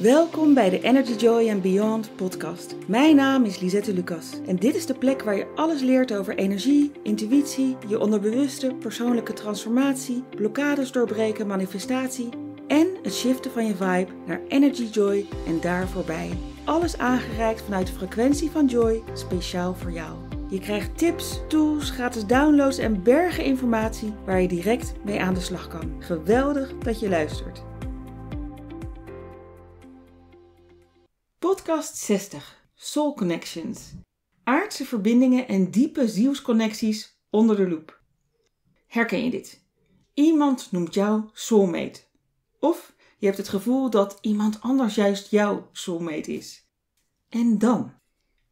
Welkom bij de Energy Joy and Beyond podcast. Mijn naam is Lisette Lucas en dit is de plek waar je alles leert over energie, intuïtie, je onderbewuste, persoonlijke transformatie, blokkades doorbreken, manifestatie en het shiften van je vibe naar energy joy en daar voorbij. Alles aangereikt vanuit de frequentie van joy speciaal voor jou. Je krijgt tips, tools, gratis downloads en bergen informatie waar je direct mee aan de slag kan. Geweldig dat je luistert. Podcast 60. Soul Connections. Aardse verbindingen en diepe zielsconnecties onder de loep. Herken je dit? Iemand noemt jou soulmate. Of je hebt het gevoel dat iemand anders juist jouw soulmate is. En dan?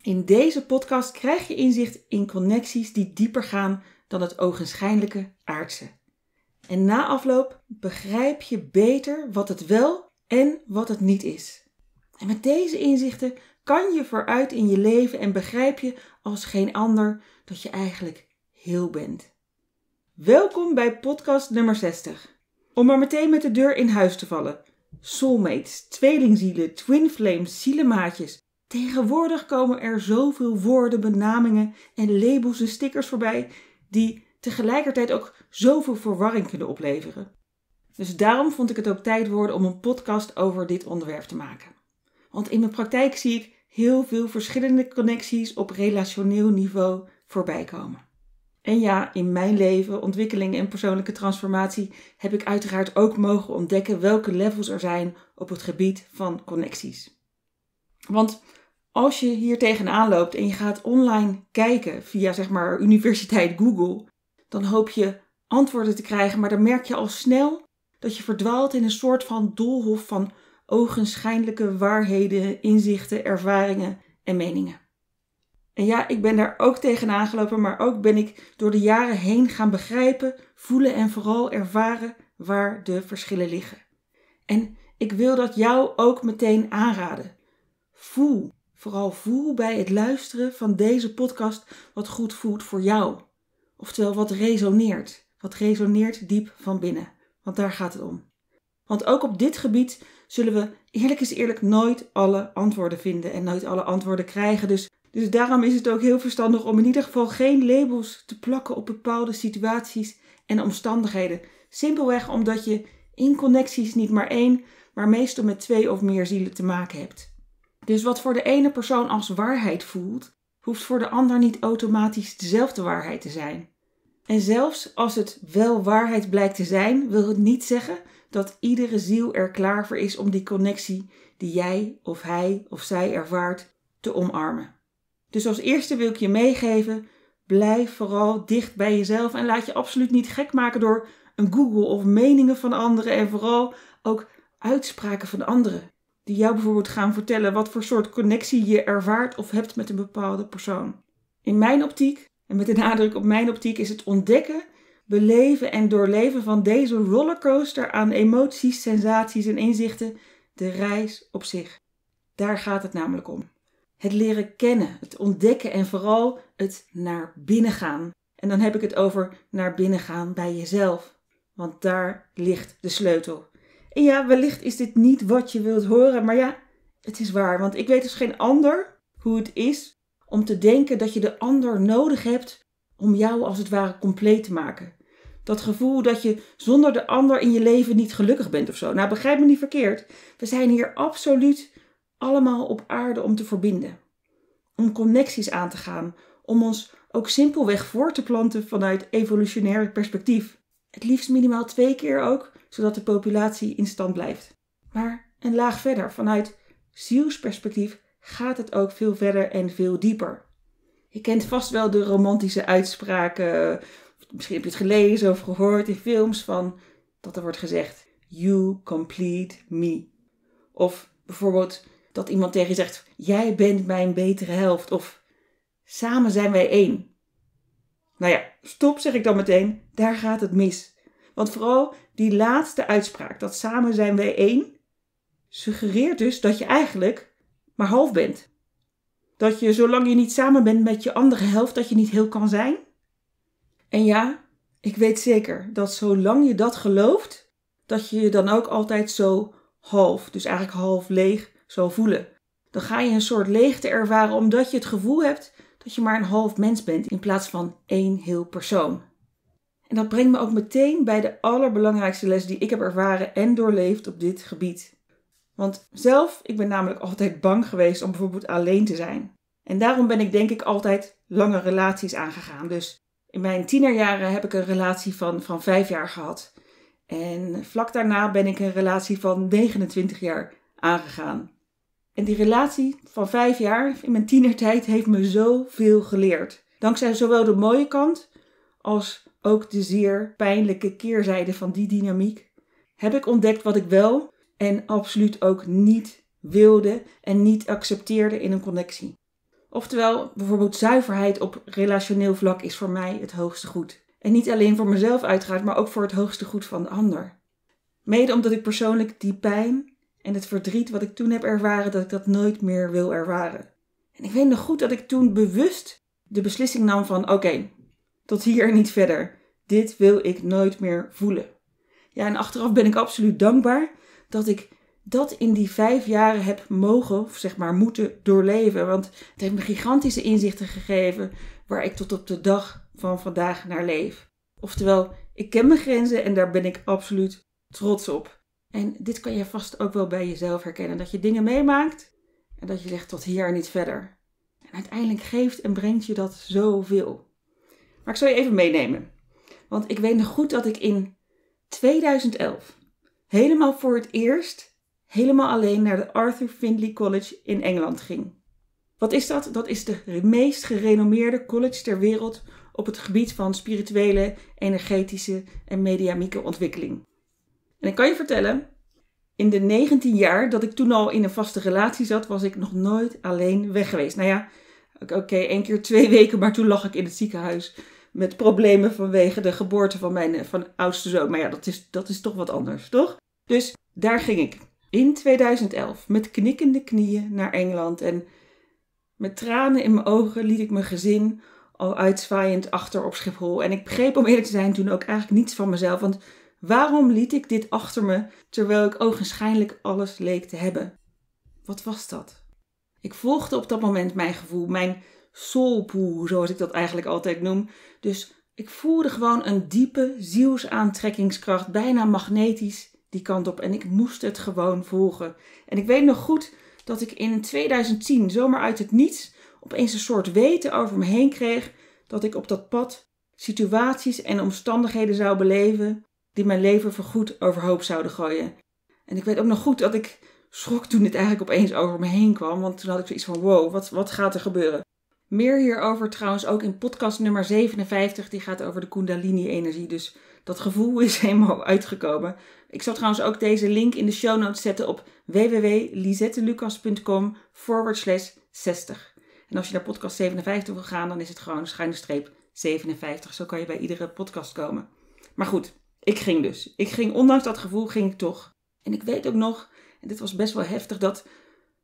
In deze podcast krijg je inzicht in connecties die dieper gaan dan het ogenschijnlijke aardse. En na afloop begrijp je beter wat het wel en wat het niet is. En met deze inzichten kan je vooruit in je leven en begrijp je als geen ander dat je eigenlijk heel bent. Welkom bij podcast nummer 60. Om maar meteen met de deur in huis te vallen. Soulmates, tweelingzielen, twin flames, zielemaatjes. Tegenwoordig komen er zoveel woorden, benamingen en labels en stickers voorbij die tegelijkertijd ook zoveel verwarring kunnen opleveren. Dus daarom vond ik het ook tijd worden om een podcast over dit onderwerp te maken. Want in mijn praktijk zie ik heel veel verschillende connecties op relationeel niveau voorbij komen. En ja, in mijn leven, ontwikkeling en persoonlijke transformatie heb ik uiteraard ook mogen ontdekken welke levels er zijn op het gebied van connecties. Want als je hier tegenaan loopt en je gaat online kijken via zeg maar universiteit Google, dan hoop je antwoorden te krijgen, maar dan merk je al snel dat je verdwaalt in een soort van doolhof van ogenschijnlijke waarheden, inzichten, ervaringen en meningen. En ja, ik ben daar ook tegen aangelopen, maar ook ben ik door de jaren heen gaan begrijpen, voelen en vooral ervaren waar de verschillen liggen. En ik wil dat jou ook meteen aanraden. Voel, vooral voel bij het luisteren van deze podcast wat goed voelt voor jou. Oftewel wat resoneert, wat resoneert diep van binnen, want daar gaat het om. Want ook op dit gebied zullen we eerlijk is eerlijk nooit alle antwoorden vinden en nooit alle antwoorden krijgen. Dus, dus daarom is het ook heel verstandig om in ieder geval geen labels te plakken op bepaalde situaties en omstandigheden. Simpelweg omdat je in connecties niet maar één, maar meestal met twee of meer zielen te maken hebt. Dus wat voor de ene persoon als waarheid voelt, hoeft voor de ander niet automatisch dezelfde waarheid te zijn. En zelfs als het wel waarheid blijkt te zijn, wil het niet zeggen dat iedere ziel er klaar voor is om die connectie die jij of hij of zij ervaart te omarmen. Dus als eerste wil ik je meegeven: blijf vooral dicht bij jezelf en laat je absoluut niet gek maken door een Google of meningen van anderen en vooral ook uitspraken van anderen. Die jou bijvoorbeeld gaan vertellen wat voor soort connectie je ervaart of hebt met een bepaalde persoon. In mijn optiek, en met de nadruk op mijn optiek, is het ontdekken beleven en doorleven van deze rollercoaster aan emoties, sensaties en inzichten de reis op zich. Daar gaat het namelijk om. Het leren kennen, het ontdekken en vooral het naar binnen gaan. En dan heb ik het over naar binnen gaan bij jezelf, want daar ligt de sleutel. En ja, wellicht is dit niet wat je wilt horen, maar ja, het is waar, want ik weet dus geen ander hoe het is om te denken dat je de ander nodig hebt om jou als het ware compleet te maken. Dat gevoel dat je zonder de ander in je leven niet gelukkig bent of zo. Nou, begrijp me niet verkeerd. We zijn hier absoluut allemaal op aarde om te verbinden. Om connecties aan te gaan. Om ons ook simpelweg voor te planten vanuit evolutionair perspectief. Het liefst minimaal twee keer ook, zodat de populatie in stand blijft. Maar een laag verder, vanuit zielsperspectief gaat het ook veel verder en veel dieper. Je kent vast wel de romantische uitspraken misschien heb je het gelezen of gehoord in films van dat er wordt gezegd: You complete me. Of bijvoorbeeld dat iemand tegen je zegt: Jij bent mijn betere helft. Of samen zijn wij één. Nou ja, stop zeg ik dan meteen. Daar gaat het mis. Want vooral die laatste uitspraak, dat samen zijn wij één, suggereert dus dat je eigenlijk maar half bent. Dat je zolang je niet samen bent met je andere helft, dat je niet heel kan zijn. En ja, ik weet zeker dat zolang je dat gelooft, dat je je dan ook altijd zo half, dus eigenlijk half leeg, zal voelen. Dan ga je een soort leegte ervaren omdat je het gevoel hebt dat je maar een half mens bent in plaats van één heel persoon. En dat brengt me ook meteen bij de allerbelangrijkste les die ik heb ervaren en doorleefd op dit gebied. Want zelf, ik ben namelijk altijd bang geweest om bijvoorbeeld alleen te zijn. En daarom ben ik denk ik altijd lange relaties aangegaan. Dus in mijn tienerjaren heb ik een relatie van, van vijf jaar gehad. En vlak daarna ben ik een relatie van 29 jaar aangegaan. En die relatie van vijf jaar in mijn tienertijd heeft me zoveel geleerd. Dankzij zowel de mooie kant als ook de zeer pijnlijke keerzijde van die dynamiek heb ik ontdekt wat ik wel en absoluut ook niet wilde en niet accepteerde in een connectie. Oftewel, bijvoorbeeld zuiverheid op relationeel vlak is voor mij het hoogste goed. En niet alleen voor mezelf uiteraard, maar ook voor het hoogste goed van de ander. Mede omdat ik persoonlijk die pijn en het verdriet wat ik toen heb ervaren, dat ik dat nooit meer wil ervaren. En ik weet nog goed dat ik toen bewust de beslissing nam van oké, tot hier niet verder. Dit wil ik nooit meer voelen. Ja, en achteraf ben ik absoluut dankbaar dat ik dat in die vijf jaren heb mogen, of zeg maar moeten doorleven. Want het heeft me gigantische inzichten gegeven waar ik tot op de dag van vandaag naar leef. Oftewel, ik ken mijn grenzen en daar ben ik absoluut trots op. En dit kan je vast ook wel bij jezelf herkennen: dat je dingen meemaakt en dat je zegt tot hier en niet verder. En uiteindelijk geeft en brengt je dat zoveel. Maar ik zal je even meenemen. Want ik weet nog goed dat ik in 2011 helemaal voor het eerst helemaal alleen naar de Arthur Findlay College in Engeland ging. Wat is dat? Dat is de meest gerenommeerde college ter wereld op het gebied van spirituele, energetische en mediamieke ontwikkeling. En ik kan je vertellen, in de 19 jaar dat ik toen al in een vaste relatie zat, was ik nog nooit alleen weg geweest. Nou ja, oké, één keer twee weken, maar toen lag ik in het ziekenhuis met problemen vanwege de geboorte van mijn eh, van oudste zoon. Maar ja, dat is, dat is toch wat anders, toch? Dus daar ging ik in 2011 met knikkende knieën naar Engeland en met tranen in mijn ogen liet ik mijn gezin al uitzwaaiend achter op Schiphol. En ik begreep om eerlijk te zijn toen ook eigenlijk niets van mezelf, want waarom liet ik dit achter me terwijl ik ogenschijnlijk alles leek te hebben? Wat was dat? Ik volgde op dat moment mijn gevoel, mijn soulpool, zoals ik dat eigenlijk altijd noem. Dus ik voelde gewoon een diepe zielsaantrekkingskracht, bijna magnetisch, die kant op. En ik moest het gewoon volgen. En ik weet nog goed dat ik in 2010 zomaar uit het niets opeens een soort weten over me heen kreeg dat ik op dat pad situaties en omstandigheden zou beleven die mijn leven voorgoed overhoop zouden gooien. En ik weet ook nog goed dat ik schrok toen dit eigenlijk opeens over me heen kwam, want toen had ik zoiets van wow, wat, wat gaat er gebeuren? Meer hierover trouwens ook in podcast nummer 57, die gaat over de Kundalini-energie, dus dat gevoel is helemaal uitgekomen. Ik zal trouwens ook deze link in de show notes zetten op www.lizettelucas.com forward slash 60. En als je naar podcast 57 wil gaan, dan is het gewoon schuine streep 57. Zo kan je bij iedere podcast komen. Maar goed, ik ging dus. Ik ging, ondanks dat gevoel, ging ik toch. En ik weet ook nog, en dit was best wel heftig, dat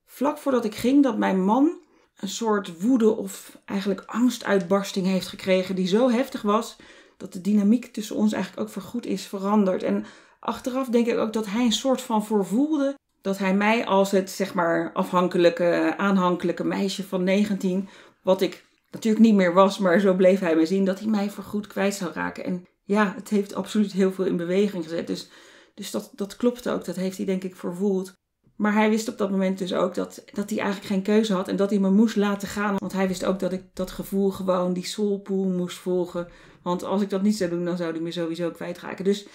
vlak voordat ik ging, dat mijn man een soort woede of eigenlijk angstuitbarsting heeft gekregen die zo heftig was dat de dynamiek tussen ons eigenlijk ook voorgoed is veranderd. En achteraf denk ik ook dat hij een soort van voorvoelde dat hij mij als het zeg maar afhankelijke, aanhankelijke meisje van 19, wat ik natuurlijk niet meer was, maar zo bleef hij me zien, dat hij mij voorgoed kwijt zou raken. En ja, het heeft absoluut heel veel in beweging gezet. Dus, dus dat, dat klopt ook, dat heeft hij denk ik voorvoeld maar hij wist op dat moment dus ook dat, dat hij eigenlijk geen keuze had en dat hij me moest laten gaan. Want hij wist ook dat ik dat gevoel gewoon, die soulpool moest volgen. Want als ik dat niet zou doen, dan zou hij me sowieso kwijtraken. Dus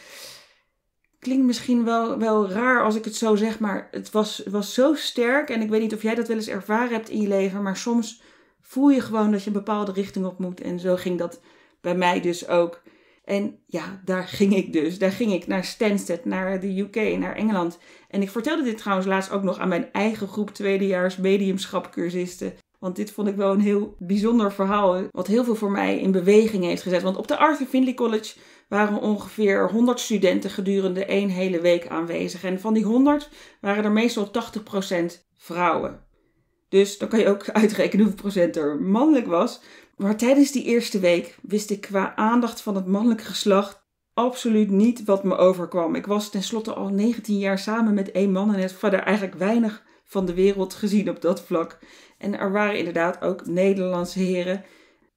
klinkt misschien wel, wel raar als ik het zo zeg, maar het was, was zo sterk. En ik weet niet of jij dat wel eens ervaren hebt in je leven, maar soms voel je gewoon dat je een bepaalde richting op moet. En zo ging dat bij mij dus ook. En ja, daar ging ik dus. Daar ging ik naar Stansted, naar de UK, naar Engeland. En ik vertelde dit trouwens laatst ook nog aan mijn eigen groep tweedejaars mediumschapcursisten. Want dit vond ik wel een heel bijzonder verhaal, wat heel veel voor mij in beweging heeft gezet. Want op de Arthur Findlay College waren ongeveer 100 studenten gedurende één hele week aanwezig. En van die 100 waren er meestal 80% vrouwen. Dus dan kan je ook uitrekenen hoeveel procent er mannelijk was. Maar tijdens die eerste week wist ik qua aandacht van het mannelijke geslacht absoluut niet wat me overkwam. Ik was tenslotte al 19 jaar samen met één man en heb verder eigenlijk weinig van de wereld gezien op dat vlak. En er waren inderdaad ook Nederlandse heren.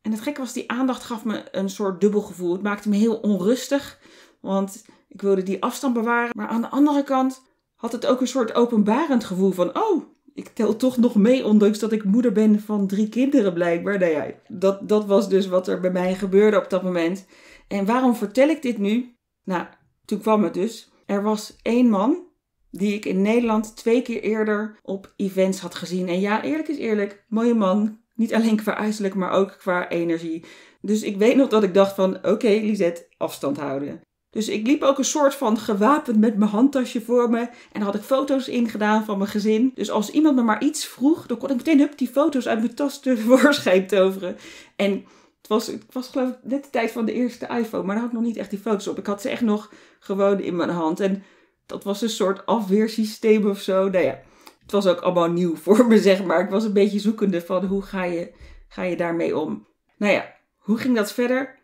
En het gekke was, die aandacht gaf me een soort dubbel gevoel. Het maakte me heel onrustig, want ik wilde die afstand bewaren. Maar aan de andere kant had het ook een soort openbarend gevoel van: oh, ik tel toch nog mee, ondanks dat ik moeder ben van drie kinderen blijkbaar. Nou ja, dat, dat was dus wat er bij mij gebeurde op dat moment. En waarom vertel ik dit nu? Nou, toen kwam het dus. Er was één man die ik in Nederland twee keer eerder op events had gezien. En ja, eerlijk is eerlijk, mooie man. Niet alleen qua uiterlijk, maar ook qua energie. Dus ik weet nog dat ik dacht van, oké okay, Lisette, afstand houden. Dus ik liep ook een soort van gewapend met mijn handtasje voor me. En daar had ik foto's ingedaan van mijn gezin. Dus als iemand me maar iets vroeg, dan kon ik meteen hup, die foto's uit mijn tas tevoorschijn toveren. En het was, het was geloof ik net de tijd van de eerste iPhone, maar daar had ik nog niet echt die foto's op. Ik had ze echt nog gewoon in mijn hand. En dat was een soort afweersysteem of zo. Nou ja, het was ook allemaal nieuw voor me, zeg maar. Ik was een beetje zoekende van hoe ga je, ga je daarmee om. Nou ja, hoe ging dat verder?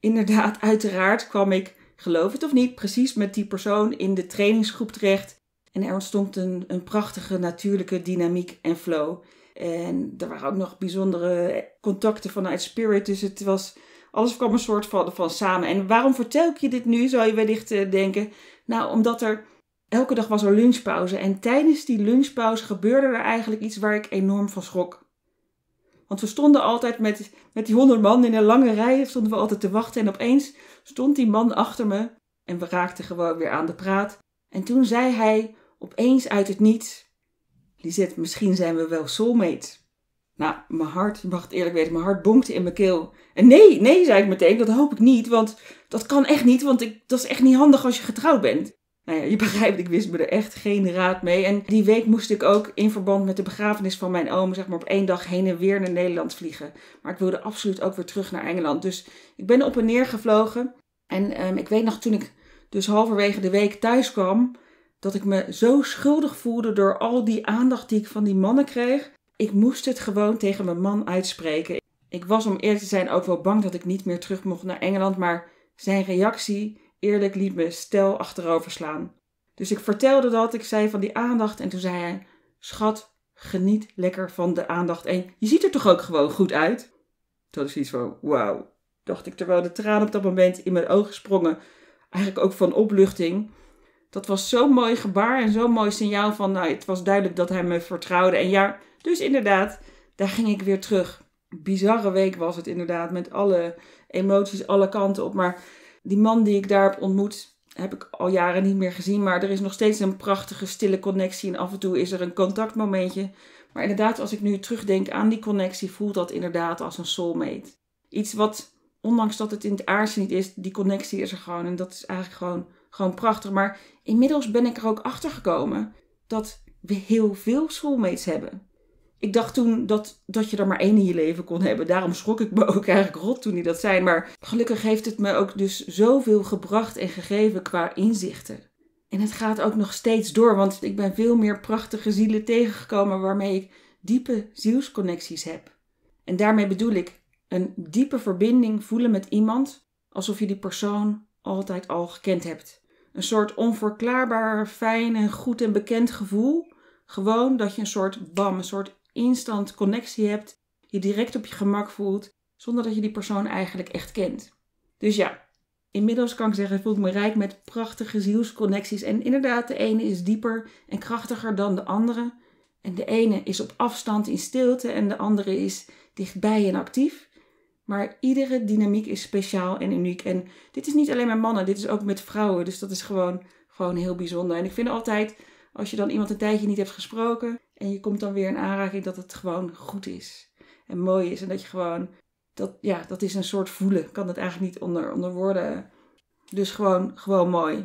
Inderdaad, uiteraard kwam ik geloof het of niet, precies met die persoon in de trainingsgroep terecht. En er ontstond een, een prachtige natuurlijke dynamiek en flow. En er waren ook nog bijzondere contacten vanuit Spirit. Dus het was, alles kwam een soort van, van samen. En waarom vertel ik je dit nu, zou je wellicht eh, denken? Nou, omdat er elke dag was er lunchpauze. En tijdens die lunchpauze gebeurde er eigenlijk iets waar ik enorm van schrok. Want we stonden altijd met, met die honderd man in een lange rij, stonden we altijd te wachten. En opeens stond die man achter me en we raakten gewoon weer aan de praat. En toen zei hij opeens uit het niets: Lisette, misschien zijn we wel soulmates. Nou, mijn hart, je mag het eerlijk weten, mijn hart bonkte in mijn keel. En nee, nee, zei ik meteen, dat hoop ik niet, want dat kan echt niet, want ik, dat is echt niet handig als je getrouwd bent. Nou ja, je begrijpt, ik wist me er echt geen raad mee. En die week moest ik ook in verband met de begrafenis van mijn oom, zeg maar, op één dag heen en weer naar Nederland vliegen. Maar ik wilde absoluut ook weer terug naar Engeland. Dus ik ben op en neer gevlogen. En ehm, ik weet nog toen ik dus halverwege de week thuis kwam, dat ik me zo schuldig voelde door al die aandacht die ik van die mannen kreeg. Ik moest het gewoon tegen mijn man uitspreken. Ik was om eerlijk te zijn ook wel bang dat ik niet meer terug mocht naar Engeland, maar zijn reactie eerlijk liet me stel achterover slaan. Dus ik vertelde dat, ik zei van die aandacht en toen zei hij: Schat, geniet lekker van de aandacht en je ziet er toch ook gewoon goed uit? Dat is iets van: Wauw, dacht ik terwijl de tranen op dat moment in mijn ogen sprongen. Eigenlijk ook van opluchting. Dat was zo'n mooi gebaar en zo'n mooi signaal van: Nou, het was duidelijk dat hij me vertrouwde. En ja, dus inderdaad, daar ging ik weer terug. Bizarre week was het inderdaad, met alle emoties alle kanten op. Maar die man die ik daar heb ontmoet, heb ik al jaren niet meer gezien. Maar er is nog steeds een prachtige stille connectie. En af en toe is er een contactmomentje. Maar inderdaad, als ik nu terugdenk aan die connectie, voelt dat inderdaad als een soulmate. Iets wat, ondanks dat het in het aardse niet is, die connectie is er gewoon. En dat is eigenlijk gewoon, gewoon prachtig. Maar inmiddels ben ik er ook achter gekomen dat we heel veel soulmates hebben ik dacht toen dat, dat je er maar één in je leven kon hebben. Daarom schrok ik me ook eigenlijk rot toen die dat zei. Maar gelukkig heeft het me ook dus zoveel gebracht en gegeven qua inzichten. En het gaat ook nog steeds door, want ik ben veel meer prachtige zielen tegengekomen waarmee ik diepe zielsconnecties heb. En daarmee bedoel ik een diepe verbinding voelen met iemand alsof je die persoon altijd al gekend hebt. Een soort onverklaarbaar, fijn en goed en bekend gevoel. Gewoon dat je een soort bam, een soort instant connectie hebt, je direct op je gemak voelt, zonder dat je die persoon eigenlijk echt kent. Dus ja, inmiddels kan ik zeggen, voel ik me rijk met prachtige zielsconnecties. En inderdaad, de ene is dieper en krachtiger dan de andere. En de ene is op afstand in stilte en de andere is dichtbij en actief. Maar iedere dynamiek is speciaal en uniek. En dit is niet alleen met mannen, dit is ook met vrouwen. Dus dat is gewoon, gewoon heel bijzonder. En ik vind altijd, als je dan iemand een tijdje niet hebt gesproken, en je komt dan weer in aanraking dat het gewoon goed is en mooi is. En dat je gewoon, dat, ja, dat is een soort voelen. kan het eigenlijk niet onder, onder woorden. Dus gewoon, gewoon mooi.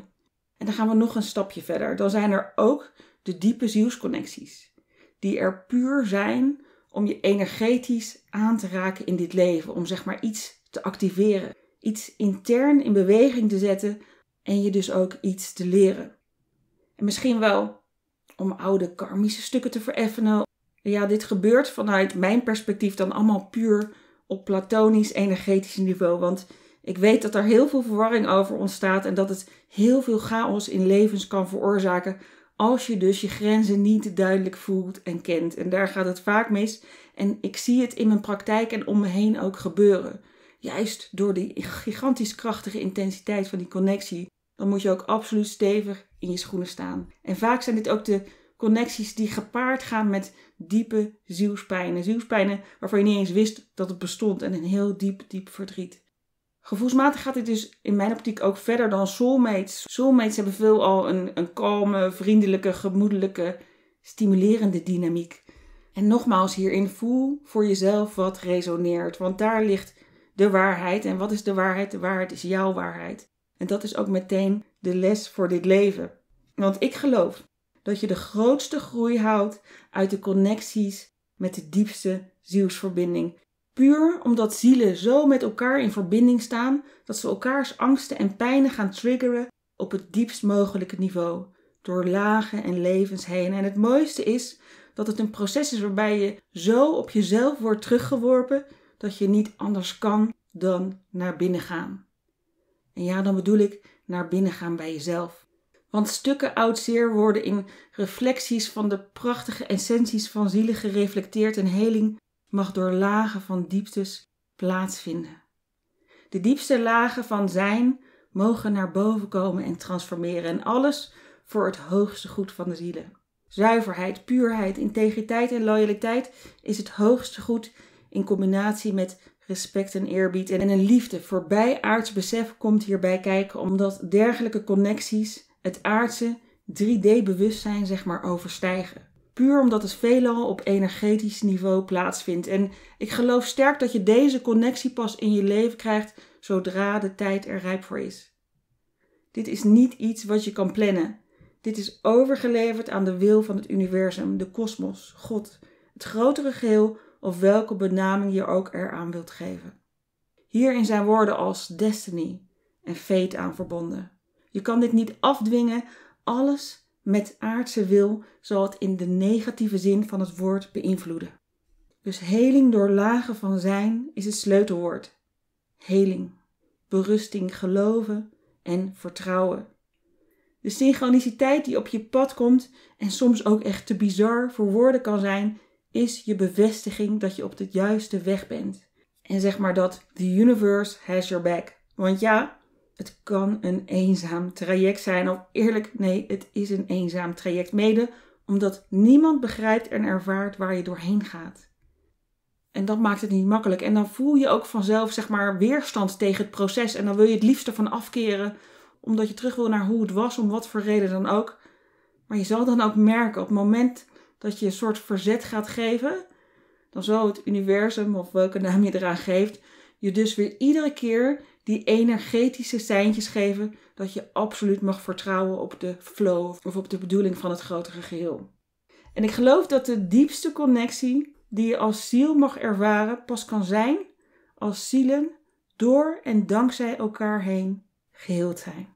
En dan gaan we nog een stapje verder. Dan zijn er ook de diepe zielsconnecties. Die er puur zijn om je energetisch aan te raken in dit leven. Om zeg maar iets te activeren. Iets intern in beweging te zetten. En je dus ook iets te leren. En misschien wel om oude karmische stukken te vereffenen. Ja, dit gebeurt vanuit mijn perspectief dan allemaal puur op platonisch energetisch niveau. Want ik weet dat er heel veel verwarring over ontstaat en dat het heel veel chaos in levens kan veroorzaken als je dus je grenzen niet duidelijk voelt en kent. En daar gaat het vaak mis. En ik zie het in mijn praktijk en om me heen ook gebeuren. Juist door die gigantisch krachtige intensiteit van die connectie dan moet je ook absoluut stevig in je schoenen staan. En vaak zijn dit ook de connecties die gepaard gaan met diepe zielspijnen. Zielspijnen waarvan je niet eens wist dat het bestond en een heel diep, diep verdriet. Gevoelsmatig gaat dit dus in mijn optiek ook verder dan soulmates. Soulmates hebben veelal een, een kalme, vriendelijke, gemoedelijke, stimulerende dynamiek. En nogmaals hierin voel voor jezelf wat resoneert, want daar ligt de waarheid. En wat is de waarheid? De waarheid is jouw waarheid. En dat is ook meteen de les voor dit leven. Want ik geloof dat je de grootste groei houdt uit de connecties met de diepste zielsverbinding. Puur omdat zielen zo met elkaar in verbinding staan dat ze elkaars angsten en pijnen gaan triggeren op het diepst mogelijke niveau, door lagen en levens heen. En het mooiste is dat het een proces is waarbij je zo op jezelf wordt teruggeworpen dat je niet anders kan dan naar binnen gaan. En ja, dan bedoel ik naar binnen gaan bij jezelf. Want stukken oud zeer worden in reflecties van de prachtige essenties van zielen gereflecteerd en heling mag door lagen van dieptes plaatsvinden. De diepste lagen van zijn mogen naar boven komen en transformeren en alles voor het hoogste goed van de zielen. Zuiverheid, puurheid, integriteit en loyaliteit is het hoogste goed in combinatie met Respect en eerbied en een liefde voorbij aards besef komt hierbij kijken, omdat dergelijke connecties het aardse 3D-bewustzijn zeg maar overstijgen. Puur omdat het veelal op energetisch niveau plaatsvindt. En ik geloof sterk dat je deze connectie pas in je leven krijgt zodra de tijd er rijp voor is. Dit is niet iets wat je kan plannen. Dit is overgeleverd aan de wil van het universum, de kosmos, God, het grotere geheel of welke benaming je ook eraan wilt geven. Hierin zijn woorden als destiny en fate aan verbonden. Je kan dit niet afdwingen, alles met aardse wil zal het in de negatieve zin van het woord beïnvloeden. Dus heling door lagen van zijn is het sleutelwoord. Heling, berusting, geloven en vertrouwen. De synchroniciteit die op je pad komt en soms ook echt te bizar voor woorden kan zijn, is je bevestiging dat je op de juiste weg bent. En zeg maar dat the universe has your back. Want ja, het kan een eenzaam traject zijn. Of eerlijk, nee, het is een eenzaam traject. Mede omdat niemand begrijpt en ervaart waar je doorheen gaat. En dat maakt het niet makkelijk. En dan voel je ook vanzelf, zeg maar, weerstand tegen het proces. En dan wil je het liefst ervan afkeren, omdat je terug wil naar hoe het was, om wat voor reden dan ook. Maar je zal dan ook merken op het moment dat je een soort verzet gaat geven, dan zal het universum, of welke naam je eraan geeft, je dus weer iedere keer die energetische seintjes geven dat je absoluut mag vertrouwen op de flow of op de bedoeling van het grotere geheel. En ik geloof dat de diepste connectie die je als ziel mag ervaren pas kan zijn als zielen door en dankzij elkaar heen geheeld zijn.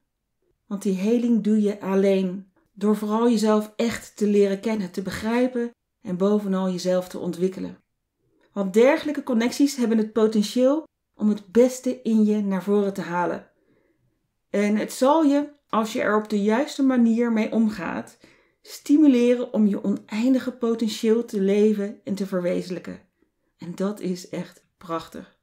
Want die heling doe je alleen. Door vooral jezelf echt te leren kennen, te begrijpen en bovenal jezelf te ontwikkelen. Want dergelijke connecties hebben het potentieel om het beste in je naar voren te halen. En het zal je, als je er op de juiste manier mee omgaat, stimuleren om je oneindige potentieel te leven en te verwezenlijken. En dat is echt prachtig.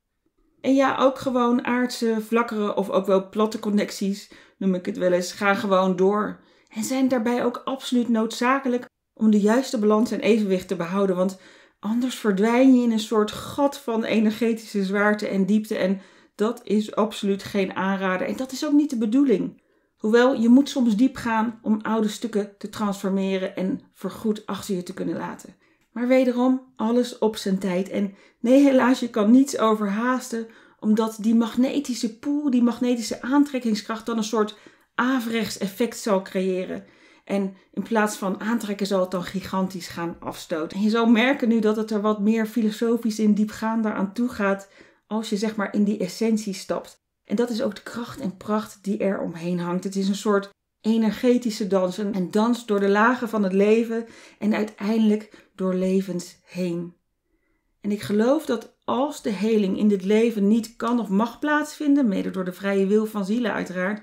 En ja, ook gewoon aardse, vlakkere of ook wel platte connecties, noem ik het wel eens, ga gewoon door en zijn daarbij ook absoluut noodzakelijk om de juiste balans en evenwicht te behouden. Want anders verdwijn je in een soort gat van energetische zwaarte en diepte. En dat is absoluut geen aanrader. En dat is ook niet de bedoeling. Hoewel je moet soms diep gaan om oude stukken te transformeren en voorgoed achter je te kunnen laten. Maar wederom, alles op zijn tijd. En nee, helaas, je kan niets overhaasten, omdat die magnetische pool, die magnetische aantrekkingskracht dan een soort averechts effect zal creëren. En in plaats van aantrekken zal het dan gigantisch gaan afstoten. En je zal merken nu dat het er wat meer filosofisch en diepgaander aan toe gaat als je zeg maar in die essentie stapt. En dat is ook de kracht en pracht die er omheen hangt. Het is een soort energetische dans, een dans door de lagen van het leven en uiteindelijk door levens heen. En ik geloof dat als de heling in dit leven niet kan of mag plaatsvinden, mede door de vrije wil van zielen uiteraard,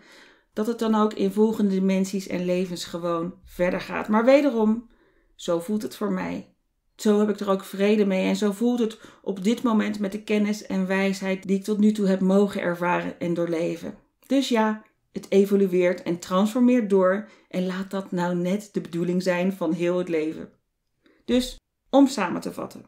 dat het dan ook in volgende dimensies en levens gewoon verder gaat. Maar wederom, zo voelt het voor mij. Zo heb ik er ook vrede mee en zo voelt het op dit moment met de kennis en wijsheid die ik tot nu toe heb mogen ervaren en doorleven. Dus ja, het evolueert en transformeert door en laat dat nou net de bedoeling zijn van heel het leven. Dus om samen te vatten.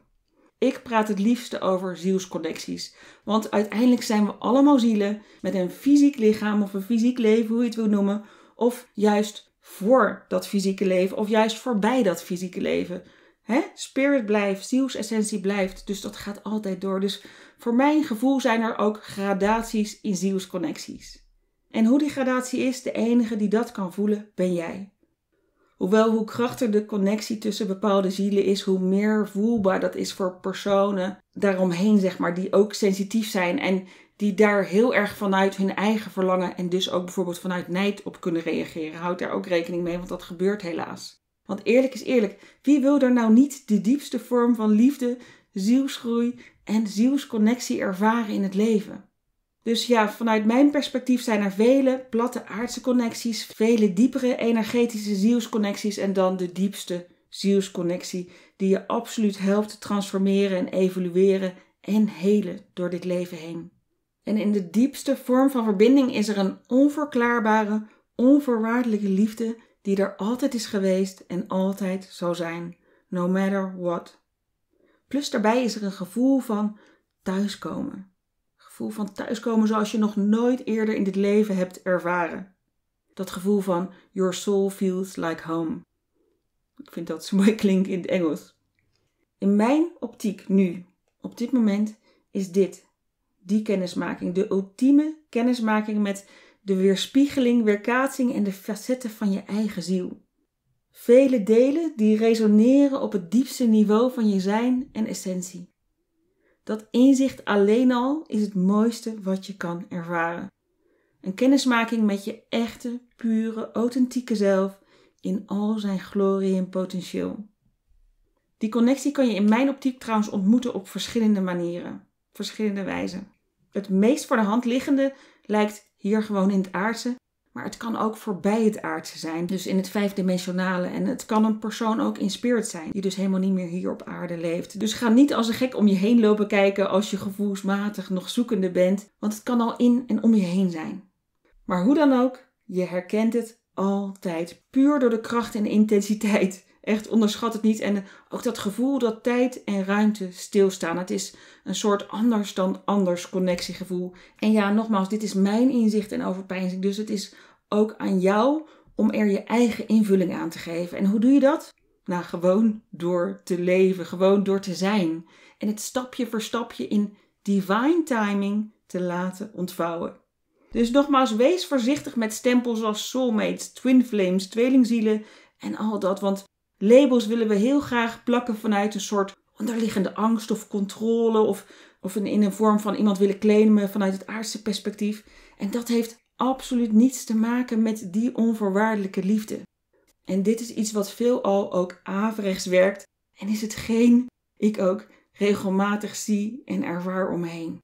Ik praat het liefste over zielsconnecties. Want uiteindelijk zijn we allemaal zielen met een fysiek lichaam of een fysiek leven, hoe je het wil noemen. Of juist voor dat fysieke leven, of juist voorbij dat fysieke leven. Hè? Spirit blijft, zielsessentie blijft, dus dat gaat altijd door. Dus voor mijn gevoel zijn er ook gradaties in zielsconnecties. En hoe die gradatie is, de enige die dat kan voelen, ben jij. Hoewel hoe krachtiger de connectie tussen bepaalde zielen is, hoe meer voelbaar dat is voor personen daaromheen, zeg maar, die ook sensitief zijn en die daar heel erg vanuit hun eigen verlangen en dus ook bijvoorbeeld vanuit nijd op kunnen reageren. Houd daar ook rekening mee, want dat gebeurt helaas. Want eerlijk is eerlijk, wie wil er nou niet de diepste vorm van liefde, zielsgroei en zielsconnectie ervaren in het leven? Dus ja, vanuit mijn perspectief zijn er vele platte aardse connecties, vele diepere energetische zielsconnecties en dan de diepste zielsconnectie die je absoluut helpt te transformeren en evolueren en helen door dit leven heen. En in de diepste vorm van verbinding is er een onverklaarbare, onvoorwaardelijke liefde die er altijd is geweest en altijd zal zijn, no matter what. Plus daarbij is er een gevoel van thuiskomen gevoel van thuiskomen zoals je nog nooit eerder in dit leven hebt ervaren. Dat gevoel van your soul feels like home. Ik vind dat zo mooi klinkt in het Engels. In mijn optiek nu, op dit moment, is dit die kennismaking, de ultieme kennismaking met de weerspiegeling, weerkaatsing en de facetten van je eigen ziel. Vele delen die resoneren op het diepste niveau van je zijn en essentie. Dat inzicht alleen al is het mooiste wat je kan ervaren. Een kennismaking met je echte, pure, authentieke zelf in al zijn glorie en potentieel. Die connectie kan je in mijn optiek trouwens ontmoeten op verschillende manieren, verschillende wijzen. Het meest voor de hand liggende lijkt hier gewoon in het aardse maar het kan ook voorbij het aardse zijn, dus in het vijfdimensionale. En het kan een persoon ook in spirit zijn, die dus helemaal niet meer hier op aarde leeft. Dus ga niet als een gek om je heen lopen kijken als je gevoelsmatig nog zoekende bent, want het kan al in en om je heen zijn. Maar hoe dan ook, je herkent het altijd, puur door de kracht en intensiteit. Echt onderschat het niet. En eh, ook dat gevoel dat tijd en ruimte stilstaan. Het is een soort anders dan anders connectiegevoel. En ja, nogmaals, dit is mijn inzicht en overpeinzing. Dus het is ook aan jou om er je eigen invulling aan te geven. En hoe doe je dat? Nou, gewoon door te leven, gewoon door te zijn. En het stapje voor stapje in divine timing te laten ontvouwen. Dus nogmaals, wees voorzichtig met stempels als soulmates, twin flames, tweelingzielen en al dat. Want Labels willen we heel graag plakken vanuit een soort onderliggende angst of controle of, of in een vorm van iemand willen claimen vanuit het aardse perspectief. En dat heeft absoluut niets te maken met die onvoorwaardelijke liefde. En dit is iets wat veelal ook averechts werkt en is hetgeen ik ook regelmatig zie en ervaar omheen.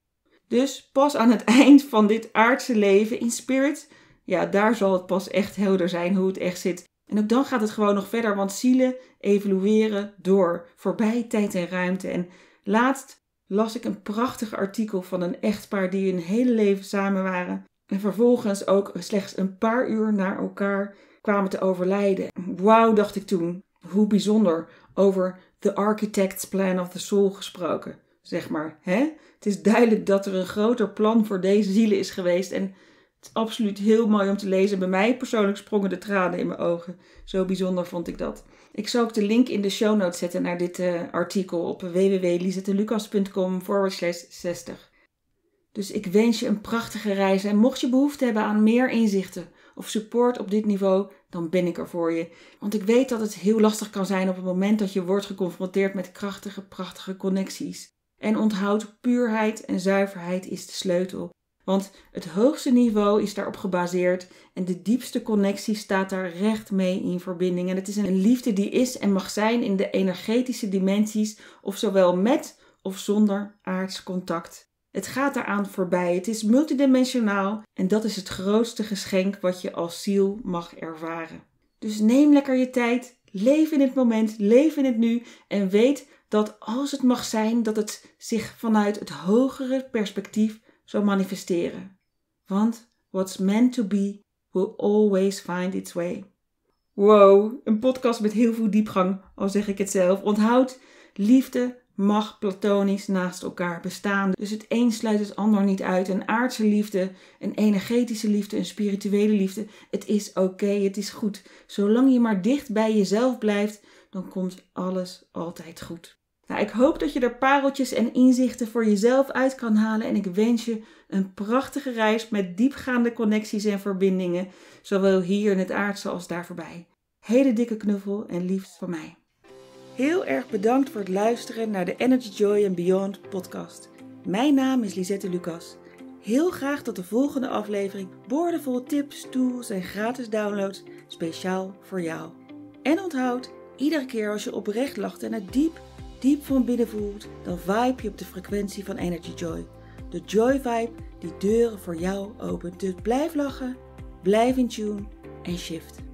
Dus pas aan het eind van dit aardse leven in spirit, ja, daar zal het pas echt helder zijn hoe het echt zit en ook dan gaat het gewoon nog verder, want zielen evolueren door, voorbij tijd en ruimte. En laatst las ik een prachtig artikel van een echtpaar die een hele leven samen waren en vervolgens ook slechts een paar uur na elkaar kwamen te overlijden. Wauw, dacht ik toen, hoe bijzonder over The Architect's Plan of the Soul gesproken, zeg maar. Hè? Het is duidelijk dat er een groter plan voor deze zielen is geweest en het is absoluut heel mooi om te lezen. Bij mij persoonlijk sprongen de tranen in mijn ogen. Zo bijzonder vond ik dat. Ik zal ook de link in de show notes zetten naar dit eh, artikel op slash 60. Dus ik wens je een prachtige reis en mocht je behoefte hebben aan meer inzichten of support op dit niveau, dan ben ik er voor je. Want ik weet dat het heel lastig kan zijn op het moment dat je wordt geconfronteerd met krachtige, prachtige connecties. En onthoud, puurheid en zuiverheid is de sleutel. Want het hoogste niveau is daarop gebaseerd en de diepste connectie staat daar recht mee in verbinding. En het is een liefde die is en mag zijn in de energetische dimensies, of zowel met of zonder aards contact. Het gaat daaraan voorbij. Het is multidimensionaal en dat is het grootste geschenk wat je als ziel mag ervaren. Dus neem lekker je tijd, leef in het moment, leef in het nu en weet dat als het mag zijn, dat het zich vanuit het hogere perspectief zou manifesteren. Want what's meant to be will always find its way. Wow, een podcast met heel veel diepgang, al zeg ik het zelf. Onthoud, liefde mag platonisch naast elkaar bestaan. Dus het een sluit het ander niet uit. Een aardse liefde, een energetische liefde, een spirituele liefde. Het is oké, het is goed. Zolang je maar dicht bij jezelf blijft, dan komt alles altijd goed. Nou, ik hoop dat je er pareltjes en inzichten voor jezelf uit kan halen en ik wens je een prachtige reis met diepgaande connecties en verbindingen, zowel hier in het aardse als daar voorbij. Hele dikke knuffel en liefst van mij. Heel erg bedankt voor het luisteren naar de Energy Joy and Beyond podcast. Mijn naam is Lisette Lucas. Heel graag tot de volgende aflevering boordevol tips, tools en gratis downloads speciaal voor jou. En onthoud, iedere keer als je oprecht lacht en het diep diep van binnen voelt, dan vibe je op de frequentie van Energy Joy. De Joy Vibe die deuren voor jou opent. Dus blijf lachen, blijf in tune en shift.